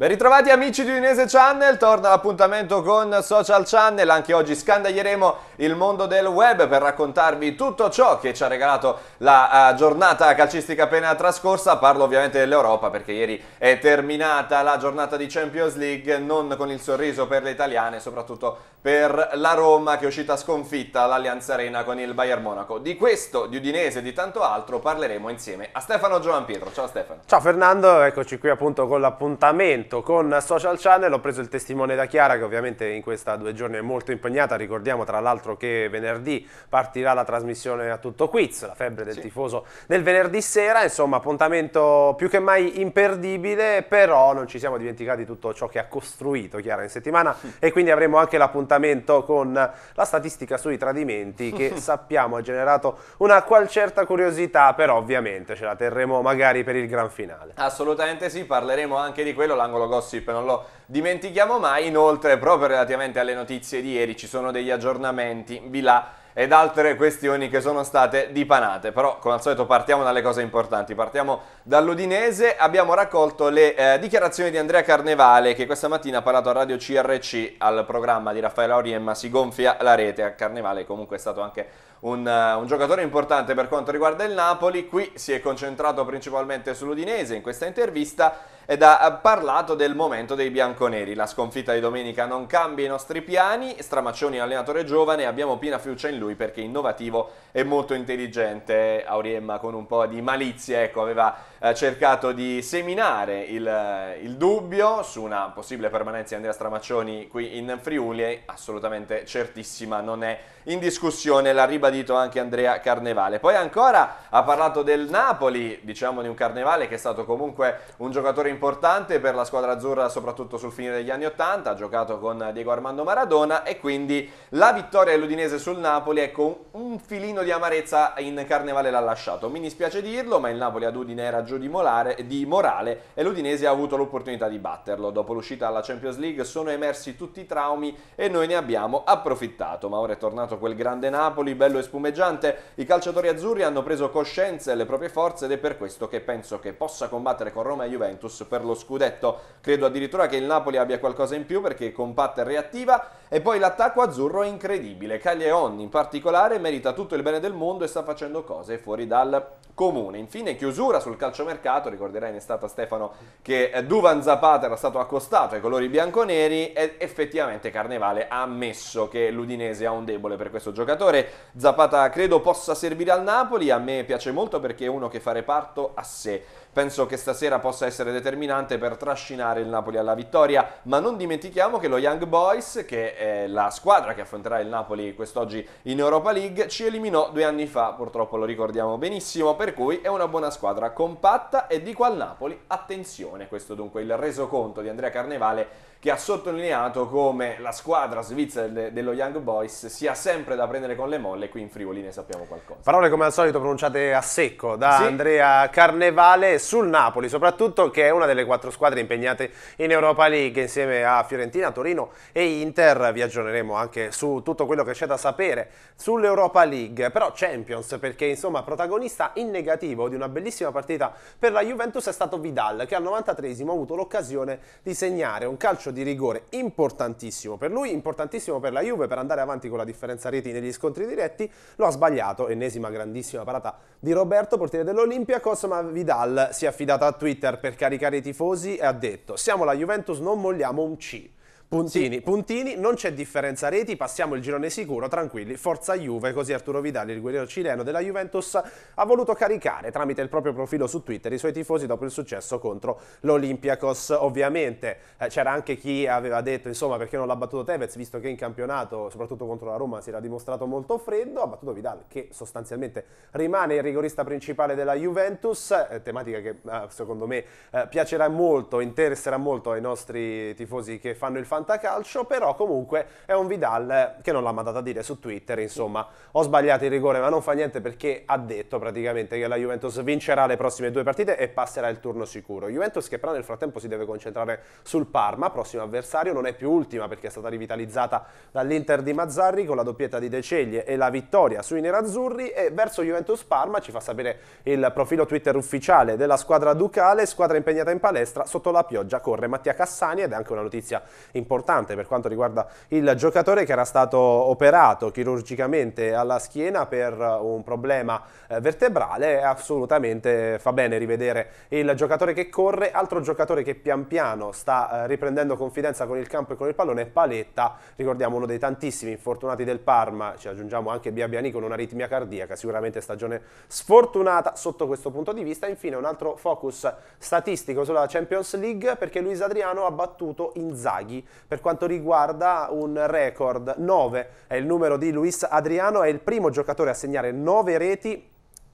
Ben ritrovati amici di Udinese Channel, torna l'appuntamento con Social Channel, anche oggi scandaglieremo il mondo del web per raccontarvi tutto ciò che ci ha regalato la uh, giornata calcistica appena trascorsa, parlo ovviamente dell'Europa perché ieri è terminata la giornata di Champions League, non con il sorriso per le italiane, soprattutto per la Roma che è uscita sconfitta all'Allianza Arena con il Bayern Monaco. Di questo, di Udinese e di tanto altro parleremo insieme a Stefano Giovan Ciao Stefano. Ciao Fernando, eccoci qui appunto con l'appuntamento appuntamento con Social Channel, ho preso il testimone da Chiara che ovviamente in questa due giorni è molto impegnata, ricordiamo tra l'altro che venerdì partirà la trasmissione a tutto quiz, la febbre del sì. tifoso del venerdì sera, insomma appuntamento più che mai imperdibile, però non ci siamo dimenticati tutto ciò che ha costruito Chiara in settimana e quindi avremo anche l'appuntamento con la statistica sui tradimenti che sappiamo ha generato una qual certa curiosità, però ovviamente ce la terremo magari per il gran finale. Assolutamente sì, parleremo anche di quello, l'angolo piccolo gossip, non lo dimentichiamo mai. Inoltre, proprio relativamente alle notizie di ieri, ci sono degli aggiornamenti di là ed altre questioni che sono state dipanate. Però, come al solito, partiamo dalle cose importanti. Partiamo dall'Udinese. Abbiamo raccolto le eh, dichiarazioni di Andrea Carnevale, che questa mattina ha parlato a Radio CRC al programma di Raffaele Auriemma Si gonfia la rete. A Carnevale comunque è stato anche un, eh, un giocatore importante per quanto riguarda il Napoli. Qui si è concentrato principalmente sull'Udinese in questa intervista ed ha parlato del momento dei bianconeri. La sconfitta di domenica non cambia i nostri piani, Stramaccioni è allenatore giovane, abbiamo piena fiducia in lui perché è innovativo e molto intelligente. Auriemma con un po' di malizia ecco, aveva eh, cercato di seminare il, eh, il, dubbio su una possibile permanenza di Andrea Stramaccioni qui in Friuli, assolutamente certissima non è in discussione, l'ha ribadito anche Andrea Carnevale. Poi ancora ha parlato del Napoli, diciamo di un Carnevale che è stato comunque un giocatore importante per la squadra azzurra soprattutto sul fine degli anni Ottanta, ha giocato con Diego Armando Maradona e quindi la vittoria dell'Udinese sul Napoli ecco un filino di amarezza in Carnevale l'ha lasciato. Mi dispiace dirlo, ma il Napoli ad Udine era giù di, molare, di morale e l'Udinese ha avuto l'opportunità di batterlo. Dopo l'uscita alla Champions League sono emersi tutti i traumi e noi ne abbiamo approfittato, ma ora è tornato tornato quel grande Napoli, bello e spumeggiante. I calciatori azzurri hanno preso coscienza e le proprie forze ed è per questo che penso che possa combattere con Roma e Juventus per lo scudetto. Credo addirittura che il Napoli abbia qualcosa in più perché è compatta e reattiva e poi l'attacco azzurro è incredibile. Caglion in particolare merita tutto il bene del mondo e sta facendo cose fuori dal comune. Infine chiusura sul calciomercato, ricorderai in estate Stefano che Duvan Zapata era stato accostato ai colori bianconeri e effettivamente Carnevale ha ammesso che l'Udinese ha un debole per questo giocatore. Zapata credo possa servire al Napoli, a me piace molto perché è uno che fa reparto a sé penso che stasera possa essere determinante per trascinare il Napoli alla vittoria, ma non dimentichiamo che lo Young Boys, che è la squadra che affronterà il Napoli quest'oggi in Europa League, ci eliminò due anni fa, purtroppo lo ricordiamo benissimo, per cui è una buona squadra compatta e di qual Napoli attenzione, questo dunque il resoconto di Andrea Carnevale che ha sottolineato come la squadra svizzera dello Young Boys sia sempre da prendere con le molle, qui in Friuli ne sappiamo qualcosa. Parole come al solito pronunciate a secco da sì. Andrea Carnevale sul Napoli, soprattutto che è una delle quattro squadre impegnate in Europa League insieme a Fiorentina, Torino e Inter. Vi aggiorneremo anche su tutto quello che c'è da sapere sull'Europa League, però Champions perché insomma protagonista in negativo di una bellissima partita per la Juventus è stato Vidal che al 93 ha avuto l'occasione di segnare un calcio di rigore importantissimo per lui, importantissimo per la Juve per andare avanti con la differenza reti negli scontri diretti, lo ha sbagliato, ennesima grandissima parata di Roberto, portiere dell'Olimpia, ma Vidal si è affidata a Twitter per caricare i tifosi e ha detto siamo la Juventus non molliamo un C. Puntini, puntini, non c'è differenza reti, passiamo il girone sicuro, tranquilli, forza Juve, così Arturo Vidali, il guerriero cileno della Juventus, ha voluto caricare tramite il proprio profilo su Twitter i suoi tifosi dopo il successo contro l'Olympiakos. Ovviamente eh, c'era anche chi aveva detto, insomma, perché non l'ha battuto Tevez, visto che in campionato, soprattutto contro la Roma, si era dimostrato molto freddo, ha battuto Vidal, che sostanzialmente rimane il rigorista principale della Juventus, eh, tematica che eh, secondo me eh, piacerà molto, interesserà molto ai nostri tifosi che fanno il fan Fantacalcio, però comunque è un Vidal che non l'ha mandata a dire su Twitter, insomma, ho sbagliato il rigore, ma non fa niente perché ha detto praticamente che la Juventus vincerà le prossime due partite e passerà il turno sicuro. Juventus che però nel frattempo si deve concentrare sul Parma, prossimo avversario, non è più ultima perché è stata rivitalizzata dall'Inter di Mazzarri con la doppietta di De Ceglie e la vittoria sui nerazzurri e verso Juventus Parma ci fa sapere il profilo Twitter ufficiale della squadra ducale, squadra impegnata in palestra, sotto la pioggia corre Mattia Cassani ed è anche una notizia importante importante per quanto riguarda il giocatore che era stato operato chirurgicamente alla schiena per eh, un problema eh, vertebrale. Assolutamente fa bene rivedere il giocatore che corre. Altro giocatore che pian piano sta eh, riprendendo confidenza con il campo e con il pallone è Paletta. Ricordiamo uno dei tantissimi infortunati del Parma. Ci aggiungiamo anche Biabiani con un'aritmia cardiaca. Sicuramente stagione sfortunata sotto questo punto di vista. Infine un altro focus statistico sulla Champions League perché Luis Adriano ha battuto Inzaghi per quanto riguarda un record 9 è il numero di Luis Adriano, è il primo giocatore a segnare 9 reti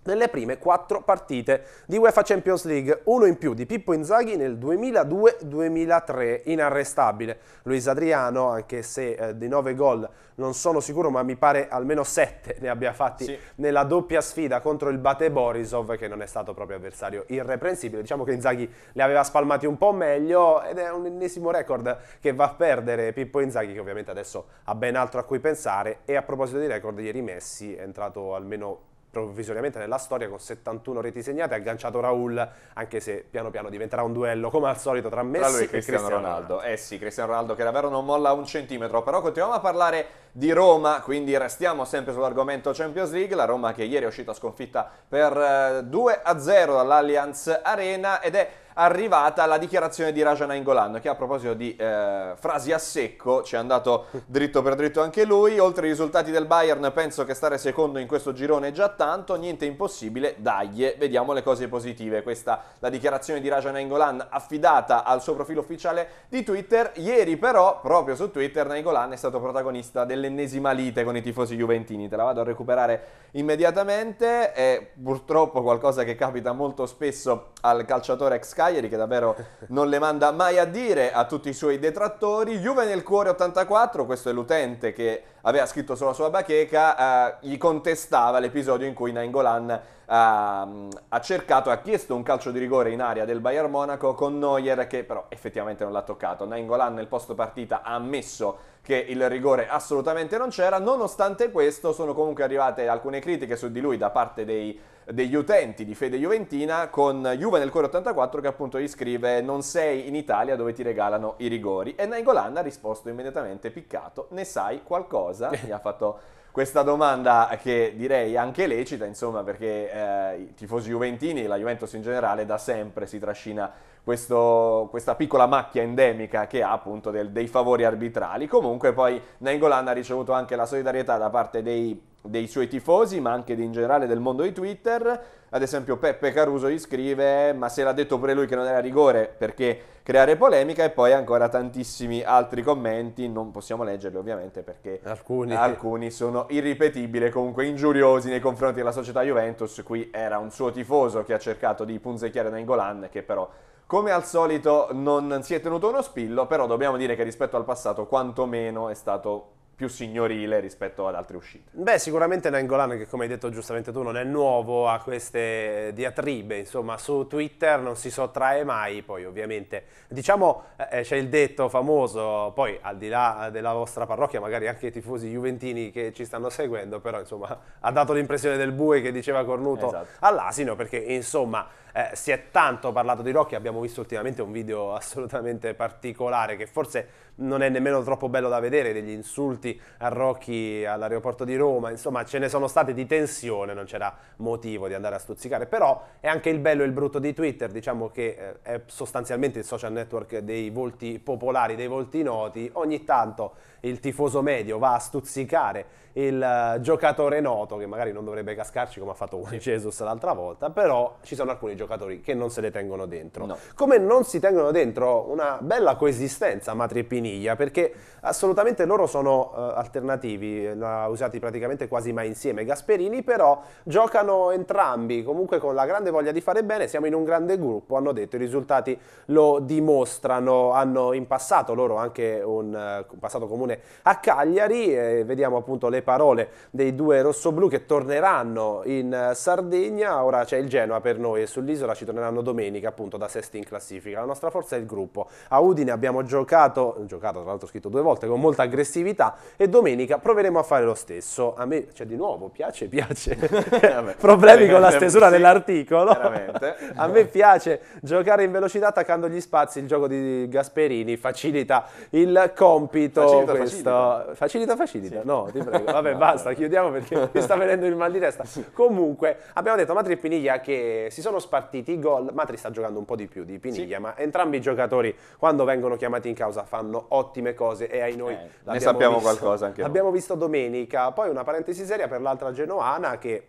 nelle prime quattro partite di UEFA Champions League, uno in più di Pippo Inzaghi nel 2002-2003, inarrestabile. Luis Adriano, anche se eh, di nove gol non sono sicuro, ma mi pare almeno sette ne abbia fatti sì. nella doppia sfida contro il Bate Borisov, che non è stato proprio avversario irreprensibile. Diciamo che Inzaghi li aveva spalmati un po' meglio ed è un ennesimo record che va a perdere Pippo Inzaghi, che ovviamente adesso ha ben altro a cui pensare. E a proposito di record, ieri Messi è entrato almeno provvisoriamente nella storia con 71 reti segnate, ha agganciato Raul, anche se piano piano diventerà un duello come al solito tra Messi tra lui e Cristiano, Cristiano Ronaldo. Ronaldo. Eh sì, Cristiano Ronaldo che davvero non molla un centimetro, però continuiamo a parlare di Roma, quindi restiamo sempre sull'argomento Champions League, la Roma che ieri è uscita sconfitta per 2-0 eh, dall'Allianz Arena ed è arrivata la dichiarazione di Rajana Ingolan che a proposito di eh, frasi a secco ci è andato dritto per dritto anche lui oltre ai risultati del Bayern penso che stare secondo in questo girone è già tanto niente impossibile, dai, eh, vediamo le cose positive questa la dichiarazione di Rajana Ingolan affidata al suo profilo ufficiale di Twitter ieri però proprio su Twitter Nainggolan è stato protagonista delle dell'ennesima lite con i tifosi juventini, te la vado a recuperare immediatamente, è purtroppo qualcosa che capita molto spesso al calciatore ex Cagliari che davvero non le manda mai a dire a tutti i suoi detrattori, Juve nel cuore 84, questo è l'utente che aveva scritto sulla sua bacheca, eh, gli contestava l'episodio in cui Nainggolan eh, ha cercato, ha chiesto un calcio di rigore in area del Bayern Monaco con Neuer che però effettivamente non l'ha toccato. Nainggolan nel post partita ha ammesso che il rigore assolutamente non c'era. Nonostante questo, sono comunque arrivate alcune critiche su di lui da parte dei, degli utenti di Fede Juventina con Juve nel cuore 84 che appunto gli scrive non sei in Italia dove ti regalano i rigori e Nainggolan ha risposto immediatamente piccato ne sai qualcosa? mi ha fatto questa domanda che direi anche lecita, insomma, perché eh, i tifosi juventini, la Juventus in generale, da sempre si trascina questo, questa piccola macchia endemica che ha appunto del, dei favori arbitrali. Comunque poi Nengolan ha ricevuto anche la solidarietà da parte dei, dei suoi tifosi, ma anche in generale del mondo di Twitter. Ad esempio Peppe Caruso gli scrive, ma se l'ha detto pure lui che non era rigore, perché creare polemica e poi ancora tantissimi altri commenti, non possiamo leggerli ovviamente perché alcuni, alcuni sono irripetibili, comunque ingiuriosi nei confronti della società Juventus, qui era un suo tifoso che ha cercato di punzecchiare Nengolan che però come al solito non si è tenuto uno spillo, però dobbiamo dire che rispetto al passato quantomeno è stato più signorile rispetto ad altre uscite. Beh, sicuramente Nangolan, che come hai detto giustamente tu, non è nuovo a queste diatribe, insomma, su Twitter non si sottrae mai, poi ovviamente, diciamo, eh, eh c'è il detto famoso, poi al di là eh, della vostra parrocchia, magari anche i tifosi juventini che ci stanno seguendo, però insomma, ha dato l'impressione del bue che diceva Cornuto esatto. all'asino, perché insomma... Eh, si è tanto parlato di Rocchi, abbiamo visto ultimamente un video assolutamente particolare che forse non è nemmeno troppo bello da vedere, degli insulti tutti arrocchi all'aeroporto di Roma, insomma ce ne sono state di tensione, non c'era motivo di andare a stuzzicare, però è anche il bello e il brutto di Twitter, diciamo che eh, è sostanzialmente il social network dei volti popolari, dei volti noti, ogni tanto il tifoso medio va a stuzzicare il eh, giocatore noto, che magari non dovrebbe cascarci come ha fatto Juan Jesus l'altra volta, però ci sono alcuni giocatori che non se le tengono dentro. No. Come non si tengono dentro una bella coesistenza Matri e Piniglia, perché assolutamente loro sono uh, alternativi, uh, usati praticamente quasi mai insieme. Gasperini però giocano entrambi, comunque con la grande voglia di fare bene, siamo in un grande gruppo, hanno detto, i risultati lo dimostrano, hanno in passato loro anche un, uh, un passato comune giocare a Cagliari e vediamo appunto le parole dei due rossoblù che torneranno in eh, Sardegna, ora c'è il Genoa per noi e sull'isola ci torneranno domenica appunto da sesti in classifica, la nostra forza è il gruppo, a Udine abbiamo giocato, giocato tra l'altro scritto due volte con molta aggressività e domenica proveremo a fare lo stesso, a me cioè di nuovo piace, piace, problemi con la stesura dell'articolo, a me piace giocare in velocità attaccando gli spazi, il gioco di Gasperini facilita il compito, Facilita questo. Facilita, facilita. facilita. Sì. No, ti prego. Vabbè, no, basta, no. chiudiamo perché mi sta venendo il mal di testa. Sì. Comunque, abbiamo detto Matri e Piniglia che si sono spartiti i gol. Matri sta giocando un po' di più di Piniglia, sì. ma entrambi i giocatori, quando vengono chiamati in causa, fanno ottime cose. E ai noi eh, ne sappiamo visto. qualcosa anche. Abbiamo visto domenica. Poi una parentesi seria per l'altra genoana che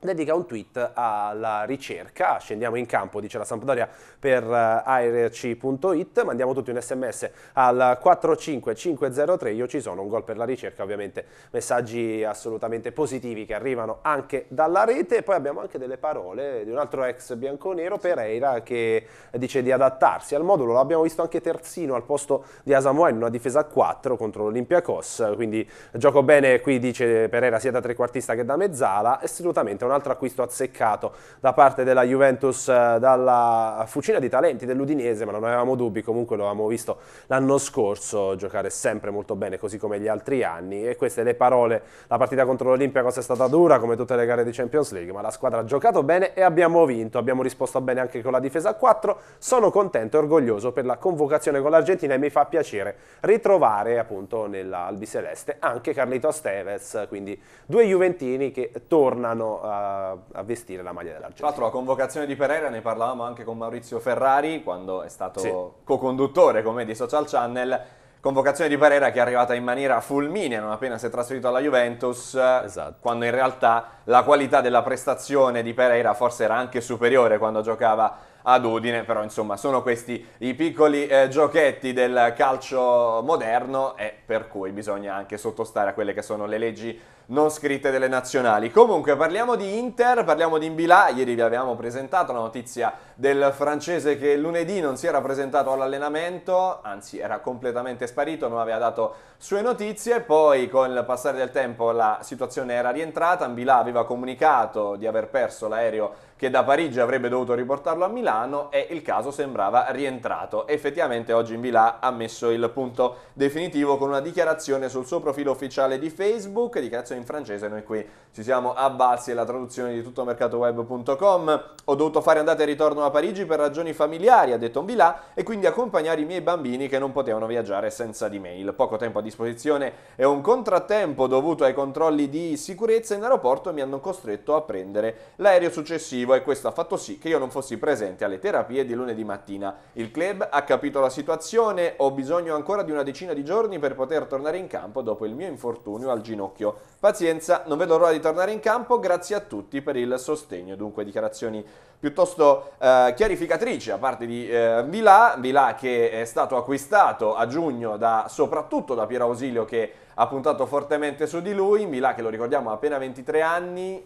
dedica un tweet alla ricerca, scendiamo in campo, dice la Sampdoria per eh, airc.it, mandiamo tutti un sms al 45503, io ci sono, un gol per la ricerca, ovviamente messaggi assolutamente positivi che arrivano anche dalla rete, poi abbiamo anche delle parole di un altro ex bianconero, Pereira, che dice di adattarsi al modulo, l'abbiamo visto anche terzino al posto di Asamoah in una difesa a 4 contro l'Olimpia Cos, quindi gioco bene qui, dice Pereira, sia da trequartista che da mezzala, assolutamente un altro acquisto azzeccato da parte della Juventus eh, dalla fucina di talenti dell'Udinese, ma non avevamo dubbi, comunque lo avevamo visto l'anno scorso giocare sempre molto bene, così come gli altri anni. E queste le parole, la partita contro l'Olimpia cosa è stata dura, come tutte le gare di Champions League, ma la squadra ha giocato bene e abbiamo vinto, abbiamo risposto bene anche con la difesa a 4, sono contento e orgoglioso per la convocazione con l'Argentina e mi fa piacere ritrovare appunto nella Albiceleste anche Carlito Steves, quindi due Juventini che tornano eh, a, a vestire la maglia dell'Argentina. Tra l'altro la convocazione di Pereira ne parlavamo anche con Maurizio Ferrari quando è stato sì. co-conduttore con me di Social Channel. Convocazione di Pereira che è arrivata in maniera fulminea non appena si è trasferito alla Juventus, esatto. quando in realtà la qualità della prestazione di Pereira forse era anche superiore quando giocava ad Udine, però insomma sono questi i piccoli eh, giochetti del calcio moderno e per cui bisogna anche sottostare a quelle che sono le leggi non scritte delle nazionali. Comunque parliamo di Inter, parliamo di Mbilà, ieri vi avevamo presentato la notizia del francese che lunedì non si era presentato all'allenamento, anzi era completamente sparito, non aveva dato sue notizie, poi con il passare del tempo la situazione era rientrata, Mbilà aveva comunicato di aver perso l'aereo che da Parigi avrebbe dovuto riportarlo a Milano e il caso sembrava rientrato. Effettivamente oggi Mbilà ha messo il punto definitivo con una dichiarazione sul suo profilo ufficiale di Facebook, dichiarazione in francese, noi qui ci siamo abbassi, è la traduzione di tuttomercatoweb.com. Ho dovuto fare andata e ritorno a Parigi per ragioni familiari, ha detto Mbilà, e quindi accompagnare i miei bambini che non potevano viaggiare senza di mail. Poco tempo a disposizione e un contrattempo dovuto ai controlli di sicurezza in aeroporto mi hanno costretto a prendere l'aereo successivo e questo ha fatto sì che io non fossi presente alle terapie di lunedì mattina. Il club ha capito la situazione, ho bisogno ancora di una decina di giorni per poter tornare in campo dopo il mio infortunio al ginocchio. Pazienza, non vedo l'ora di tornare in campo, grazie a tutti per il sostegno. Dunque dichiarazioni piuttosto eh, chiarificatrici da parte di eh, Vilà, Vilà che è stato acquistato a giugno da, soprattutto da Piero Ausilio che ha puntato fortemente su di lui, Vilà che lo ricordiamo ha appena 23 anni,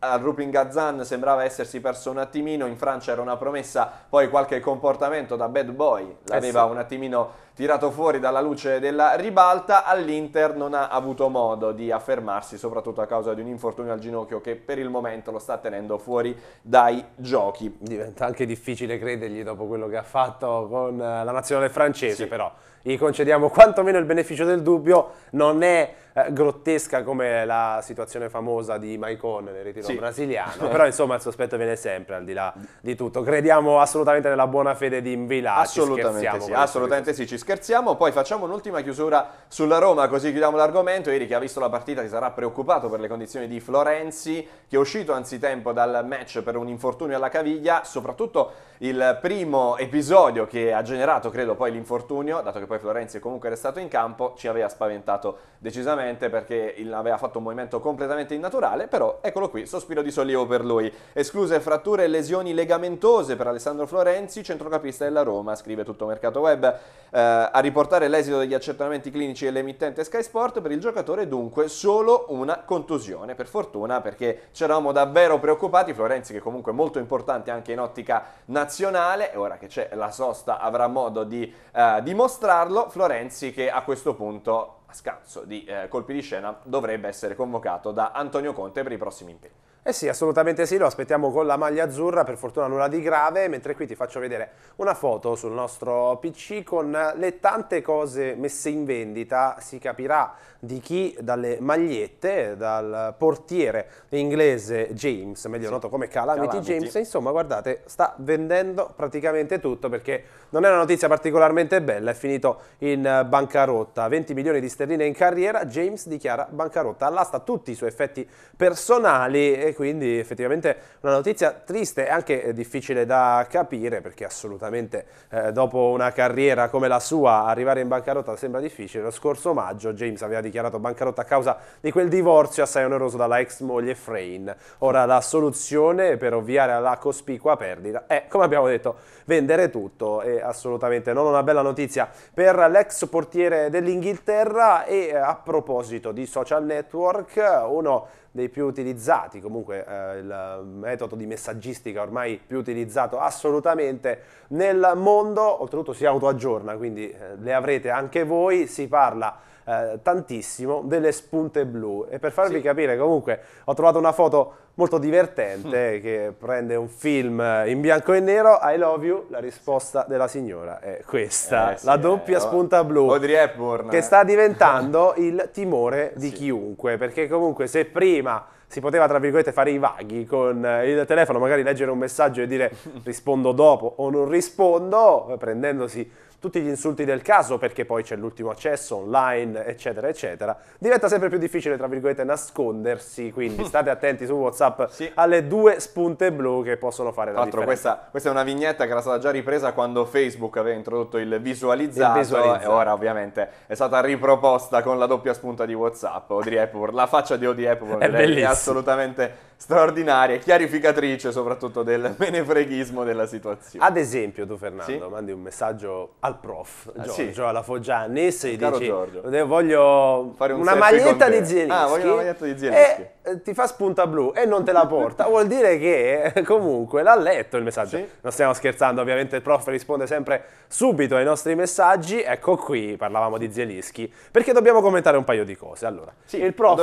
al Ruping Gazan sembrava essersi perso un attimino, in Francia era una promessa, poi qualche comportamento da bad boy eh l'aveva eh sì. un attimino tirato fuori dalla luce della ribalta, all'Inter non ha avuto modo di affermarsi, soprattutto a causa di un infortunio al ginocchio che per il momento lo sta tenendo fuori dai giochi. Diventa anche difficile credergli dopo quello che ha fatto con eh, la nazionale francese, sì. però gli concediamo quantomeno il beneficio del dubbio, non è eh, grottesca come la situazione famosa di Maicon nel ritiro sì. brasiliano, però insomma il sospetto viene sempre al di là di tutto. Crediamo assolutamente nella buona fede di Invilaci, Assolutamente sì, assolutamente sì, ci scherziamo scherziamo, poi facciamo un'ultima chiusura sulla Roma, così chiudiamo l'argomento. Ieri chi ha visto la partita si sarà preoccupato per le condizioni di Florenzi, che è uscito anzitempo dal match per un infortunio alla caviglia, soprattutto il primo episodio che ha generato, credo, poi l'infortunio, dato che poi Florenzi è comunque restato in campo, ci aveva spaventato decisamente perché aveva fatto un movimento completamente innaturale, però eccolo qui, sospiro di sollievo per lui. Escluse fratture e lesioni legamentose per Alessandro Florenzi, centrocampista della Roma, scrive tutto Mercato Web. Eh, eh, a riportare l'esito degli accertamenti clinici dell'emittente Sky Sport per il giocatore dunque solo una contusione, per fortuna perché c'eravamo davvero preoccupati, Florenzi che comunque è molto importante anche in ottica nazionale e ora che c'è la sosta avrà modo di eh, dimostrarlo, Florenzi che a questo punto a scanso di eh, colpi di scena dovrebbe essere convocato da Antonio Conte per i prossimi impegni. Eh sì, assolutamente sì, lo aspettiamo con la maglia azzurra, per fortuna nulla di grave, mentre qui ti faccio vedere una foto sul nostro PC con le tante cose messe in vendita, si capirà di chi dalle magliette, dal portiere inglese James, meglio sì. noto come Calamity, Calamity, James, insomma guardate sta vendendo praticamente tutto perché non è una notizia particolarmente bella, è finito in bancarotta, 20 milioni di sterline in carriera, James dichiara bancarotta, all'asta tutti i suoi effetti personali e quindi effettivamente una notizia triste e anche eh, difficile da capire perché assolutamente eh, dopo una carriera come la sua arrivare in bancarotta sembra difficile, lo scorso maggio James aveva dichiarato bancarotta a causa di quel divorzio assai oneroso dalla ex moglie Frain. Ora la soluzione per ovviare alla cospicua perdita è, come abbiamo detto, vendere tutto e assolutamente non una bella notizia per l'ex portiere dell'Inghilterra e eh, a proposito di social network, uno dei più utilizzati, comunque eh, il metodo di messaggistica ormai più utilizzato assolutamente nel mondo, oltretutto si autoaggiorna, quindi eh, le avrete anche voi, si parla eh, tantissimo delle spunte blu e per farvi sì. capire comunque ho trovato una foto molto divertente mm. che prende un film in bianco e nero, I love you, la risposta della signora è questa, eh, sì, la doppia eh, spunta blu, Audrey Hepburn, che sta diventando il timore di sì. chiunque, perché comunque se prima si poteva tra virgolette fare i vaghi con eh, il telefono, magari leggere un messaggio e dire rispondo dopo o non rispondo, prendendosi tutti gli insulti del caso, perché poi c'è l'ultimo accesso online, eccetera, eccetera, diventa sempre più difficile, tra virgolette, nascondersi, quindi state attenti su WhatsApp sì. alle due spunte blu che possono fare la differenza. l'altro, questa è una vignetta che era stata già ripresa quando Facebook aveva introdotto il visualizzato, il visualizzato. e ora ovviamente è stata riproposta con la doppia spunta di WhatsApp, Audrey Hepburn, la faccia di Audrey Hepburn è, è assolutamente straordinaria, chiarificatrice soprattutto del menefreghismo della situazione. Ad esempio, tu Fernando, sì? mandi un messaggio al prof ah, Giorgio, ah, sì. alla Foggiani e se Caro dici Giorgio. voglio Fare un una maglietta di Zielinski. Ah, voglio una maglietta di Zielinski. E eh, ti fa spunta blu e non te la porta, vuol dire che eh, comunque l'ha letto il messaggio. Sì? Non stiamo scherzando, ovviamente il prof risponde sempre subito ai nostri messaggi. Ecco qui parlavamo di Zielinski, perché dobbiamo commentare un paio di cose. Allora, sì, il prof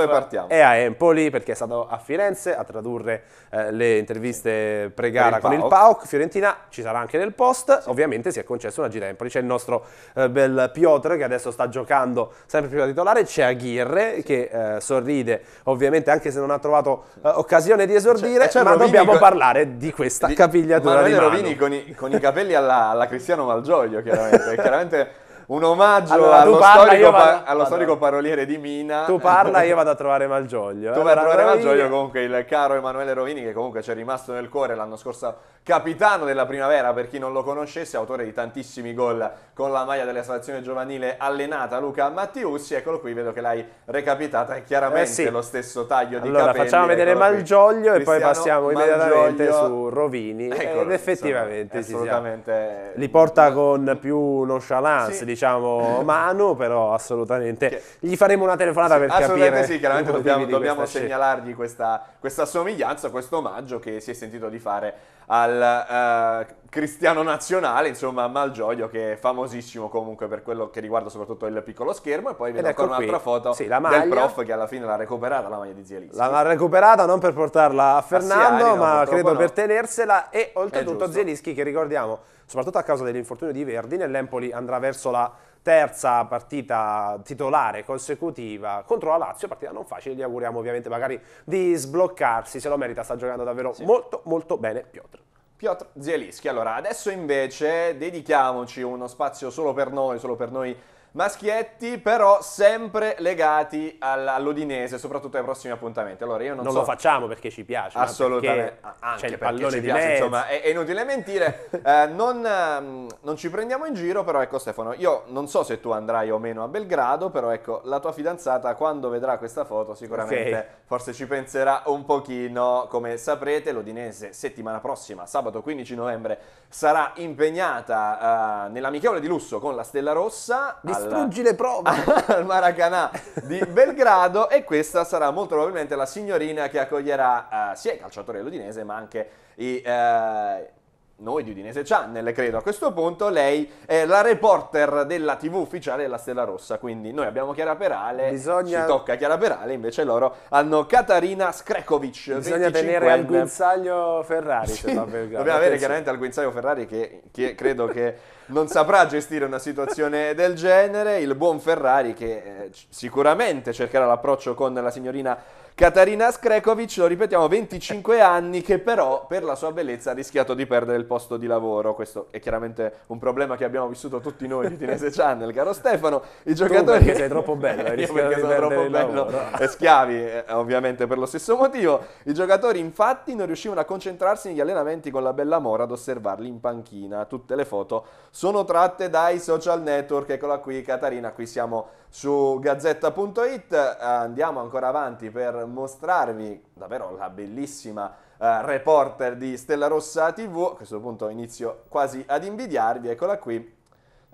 è a Empoli perché è stato a Firenze, a tradurre eh, le interviste pre-gara il con PAOK. il PAOC, Fiorentina ci sarà anche nel post, sì. ovviamente si è concesso una gira Empoli, c'è il nostro eh, bel Piotr che adesso sta giocando sempre più da titolare, c'è Aguirre sì. che eh, sorride ovviamente anche se non ha trovato eh, occasione di esordire, cioè, ma Rovini dobbiamo con... parlare di questa di... capigliatura Ma di mano. Rovini con i, con i capelli alla, alla Cristiano Malgioglio chiaramente, chiaramente un omaggio allora, allo, parla, storico, vado, pa- allo storico, paroliere di Mina. Tu parla io vado a trovare Malgioglio. Tu eh, vai a trovare Malgioglio, comunque il caro Emanuele Rovini che comunque ci è rimasto nel cuore l'anno scorso capitano della primavera per chi non lo conoscesse, autore di tantissimi gol con la maglia della selezione giovanile allenata Luca Mattiussi, eccolo qui, vedo che l'hai recapitata è chiaramente eh sì. lo stesso taglio di allora, facciamo vedere Malgioglio qui. e poi passiamo immediatamente su Rovini eccolo, ed effettivamente insomma, ci li porta con più nonchalance sì, diciamo mano, però assolutamente che... gli faremo una telefonata sì, per assolutamente capire. Assolutamente sì, chiaramente dobbiamo, dobbiamo segnalargli questa, questa, somiglianza, questo omaggio che si è sentito di fare al uh, cristiano nazionale, insomma Malgioglio che è famosissimo comunque per quello che riguarda soprattutto il piccolo schermo e poi vedo ecco ancora qui. un'altra foto sì, del prof che alla fine l'ha recuperata la maglia di Zielinski. L'ha recuperata non per portarla a Fernando, Assiani, no, ma credo no. per tenersela e oltretutto Zielinski che ricordiamo soprattutto a causa dell'infortunio di Verdi, nell'Empoli andrà verso la terza partita titolare consecutiva contro la Lazio, partita non facile, gli auguriamo ovviamente magari di sbloccarsi, se lo merita, sta giocando davvero sì. molto molto bene Piotr. Piotr Zielischi, allora adesso invece dedichiamoci uno spazio solo per noi, solo per noi maschietti però sempre legati all'Odinese, soprattutto ai prossimi appuntamenti. Allora io non, non so... lo facciamo perché ci piace, assolutamente, perché anche c'è il pallone di piace, insomma, è, è inutile mentire. eh, non, ehm, non, ci prendiamo in giro, però ecco Stefano, io non so se tu andrai o meno a Belgrado, però ecco, la tua fidanzata quando vedrà questa foto sicuramente okay. forse ci penserà un pochino, come saprete l'Odinese settimana prossima, sabato 15 novembre, sarà impegnata eh, nell'amichevole di lusso con la Stella Rossa di alla Distruggi le prove! al Maracanà di Belgrado e questa sarà molto probabilmente la signorina che accoglierà eh, sia i calciatori ludinese ma anche i... Eh, noi di Udinese Channel, credo a questo punto, lei è la reporter della TV ufficiale della Stella Rossa, quindi noi abbiamo Chiara Perale, Bisogna... ci tocca Chiara Perale, invece loro hanno Katarina Skrekovic. Bisogna tenere al guinzaglio Ferrari, sì. se Dobbiamo avere chiaramente al guinzaglio Ferrari che, che credo che non saprà gestire una situazione del genere, il buon Ferrari che eh, sicuramente cercherà l'approccio con la signorina Katarina Skrekovic, lo ripetiamo, 25 anni che però per la sua bellezza ha rischiato di perdere il posto di lavoro. Questo è chiaramente un problema che abbiamo vissuto tutti noi di Tinese Channel, caro Stefano. I giocatori... Tu sei troppo bello, hai rischiato di sono troppo bello. E schiavi, eh, ovviamente, per lo stesso motivo. I giocatori infatti non riuscivano a concentrarsi negli allenamenti con la bella Mora ad osservarli in panchina. Tutte le foto sono tratte dai social network. Eccola qui, Katarina, qui siamo su gazzetta.it. Eh, andiamo ancora avanti per mostrarvi davvero la bellissima eh, reporter di Stella Rossa TV. A questo punto inizio quasi ad invidiarvi, eccola qui.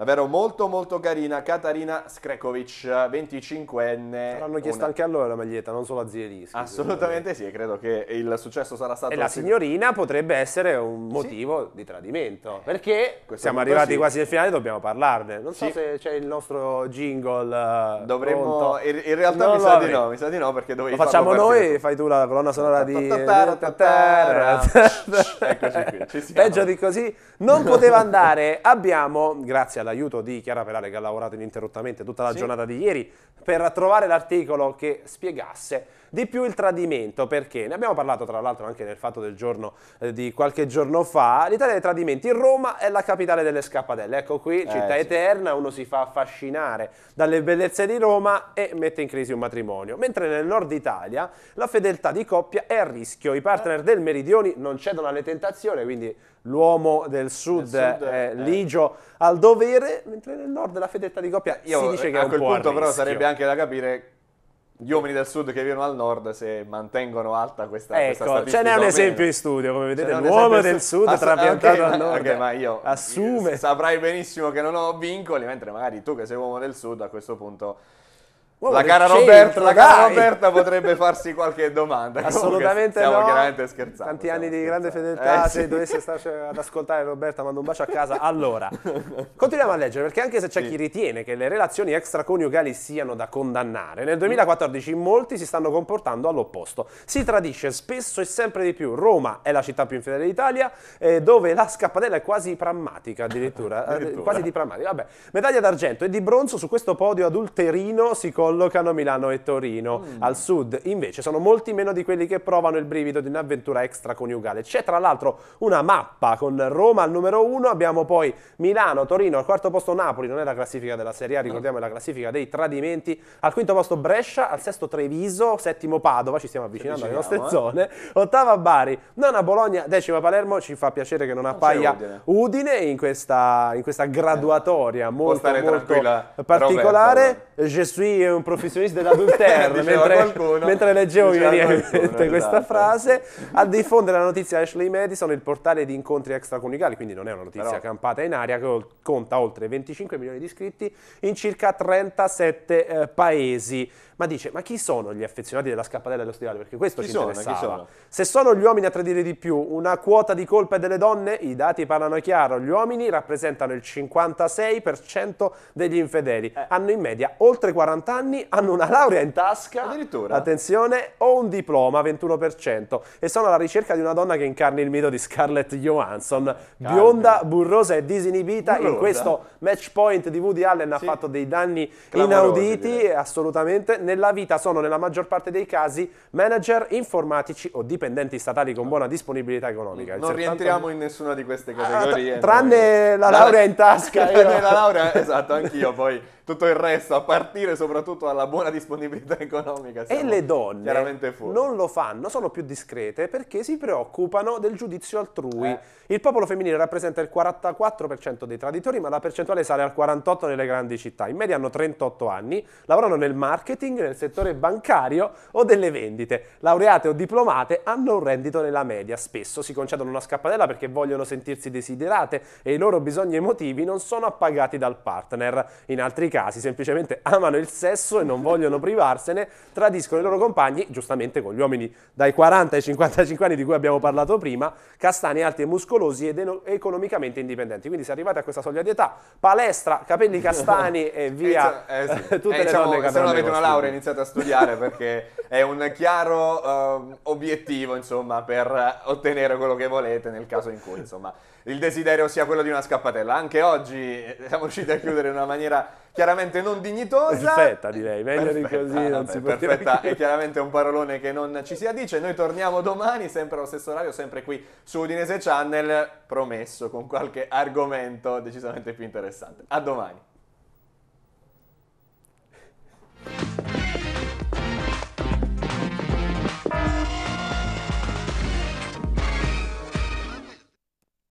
Davvero molto molto carina, Katarina Skrekovic, 25enne. L'hanno chiesto una... anche a loro la maglietta, non solo a Zielinski. Assolutamente sì, credo che il successo sarà stato... E la signorina potrebbe essere un motivo sì. di tradimento, eh, perché Questo siamo arrivati sì. quasi al finale e dobbiamo parlarne. Non so se c'è il nostro jingle eh, Dovremmo... In, in, realtà mi sa di eh. no, mi sa di no perché dovevi Lo facciamo noi, fai tu la colonna sonora di... Eccoci qui, Peggio di così non poteva andare, abbiamo, grazie alla l'aiuto di Chiara Pelare che ha lavorato ininterrottamente tutta la sì. giornata di ieri per trovare l'articolo che spiegasse di più il tradimento, perché ne abbiamo parlato tra l'altro anche nel fatto del giorno eh, di qualche giorno fa, l'Italia dei tradimenti, Roma è la capitale delle scappadelle ecco qui, eh, città sì. eterna, uno si fa affascinare dalle bellezze di Roma e mette in crisi un matrimonio, mentre nel nord Italia la fedeltà di coppia è a rischio, i partner eh. del meridione non cedono alle tentazioni, quindi l'uomo del sud, sud è eh. ligio al dovere, mentre nel nord la fedeltà di coppia Io, si dice che è un po' A quel punto però sarebbe anche da capire gli uomini del sud che vivono al nord se mantengono alta questa, ecco, questa ce n'è un esempio in studio come vedete l'uomo del sud assu- trapiantato ah, okay, al nord okay, ma io assume saprai benissimo che non ho vincoli mentre magari tu che sei uomo del sud a questo punto Wow, la cara, Roberta, la cara Roberta, potrebbe farsi qualche domanda. Assolutamente Comunque, stiamo no. chiaramente scherzando. Tanti anni di grande fedeltà, eh, se sì. dovesse starci ad ascoltare Roberta mando un bacio a casa. Allora, continuiamo a leggere perché anche se c'è sì. chi ritiene che le relazioni extraconiugali siano da condannare, nel 2014 molti si stanno comportando all'opposto. Si tradisce spesso e sempre di più. Roma è la città più infedele d'Italia eh, dove la scappatella è quasi prammatica addirittura, addirittura. quasi di prammatica. Vabbè, medaglia d'argento e di bronzo su questo podio adulterino si colloca collocano Milano e Torino. Mm. Al sud invece sono molti meno di quelli che provano il brivido di un'avventura extraconiugale. C'è tra l'altro una mappa con Roma al numero uno, abbiamo poi Milano, Torino, al quarto posto Napoli, non è la classifica della Serie A, ricordiamo è la classifica dei tradimenti, al quinto posto Brescia, al sesto Treviso, settimo Padova, ci stiamo avvicinando alle nostre eh. zone, ottava Bari, nona Bologna, decima Palermo, ci fa piacere che non appaia Udine. Udine, in, questa, in questa eh. graduatoria eh. molto, molto particolare. Je suis un un professionista dell'adulter mentre, mentre, leggevo qualcuno, questa esatto. frase a diffondere la notizia Ashley Madison il portale di incontri extraconiugali quindi non è una notizia Però... campata in aria che conta oltre 25 milioni di iscritti in circa 37 eh, paesi ma dice ma chi sono gli affezionati della scappatella dello stivale perché questo chi ci sono, interessava sono? se sono gli uomini a tradire di più una quota di colpa delle donne i dati parlano chiaro gli uomini rappresentano il 56% degli infedeli eh. hanno in media oltre 40 anni anni hanno una laurea in tasca. Addirittura. Attenzione, o un diploma, 21%. E sono alla ricerca di una donna che incarni il mito di Scarlett Johansson. Calma. Bionda, burrosa e disinibita. Burrosa. In questo match point di Woody Allen ha sì. fatto dei danni Clamorosi, inauditi, direi. assolutamente. Nella vita sono, nella maggior parte dei casi, manager, informatici o dipendenti statali con buona disponibilità economica. Il non rientriamo in nessuna di queste categorie. Ah, tra, tranne noi. la laurea in tasca. Io. la laurea, esatto, anch'io poi tutto il resto, a partire soprattutto dalla buona disponibilità economica. E le donne non lo fanno, sono più discrete perché si preoccupano del giudizio altrui. Eh. Il popolo femminile rappresenta il 44% dei traditori, ma la percentuale sale al 48% nelle grandi città. In media hanno 38 anni, lavorano nel marketing, nel settore bancario o delle vendite. Laureate o diplomate hanno un reddito nella media. Spesso si concedono una scappatella perché vogliono sentirsi desiderate e i loro bisogni emotivi non sono appagati dal partner. In altri casi casi semplicemente amano il sesso e non vogliono privarsene, tradiscono i loro compagni, giustamente con gli uomini dai 40 ai 55 anni di cui abbiamo parlato prima, castani, alti e muscolosi ed economicamente indipendenti. Quindi se arrivate a questa soglia di età, palestra, capelli castani e via eh, eh, sì. tutte eh, le diciamo donne Se non avete una laurea iniziate a studiare perché è un chiaro uh, obiettivo, insomma, per ottenere quello che volete nel caso in cui, insomma il desiderio sia quello di una scappatella. Anche oggi eh, siamo riusciti a chiudere in una maniera chiaramente non dignitosa. Perfetta direi, meglio di così vabbè, non si può Perfetta è chiaramente un parolone che non ci si addice. Noi torniamo domani, sempre allo stesso orario, sempre qui su Udinese Channel, promesso, con qualche argomento decisamente più interessante. A domani.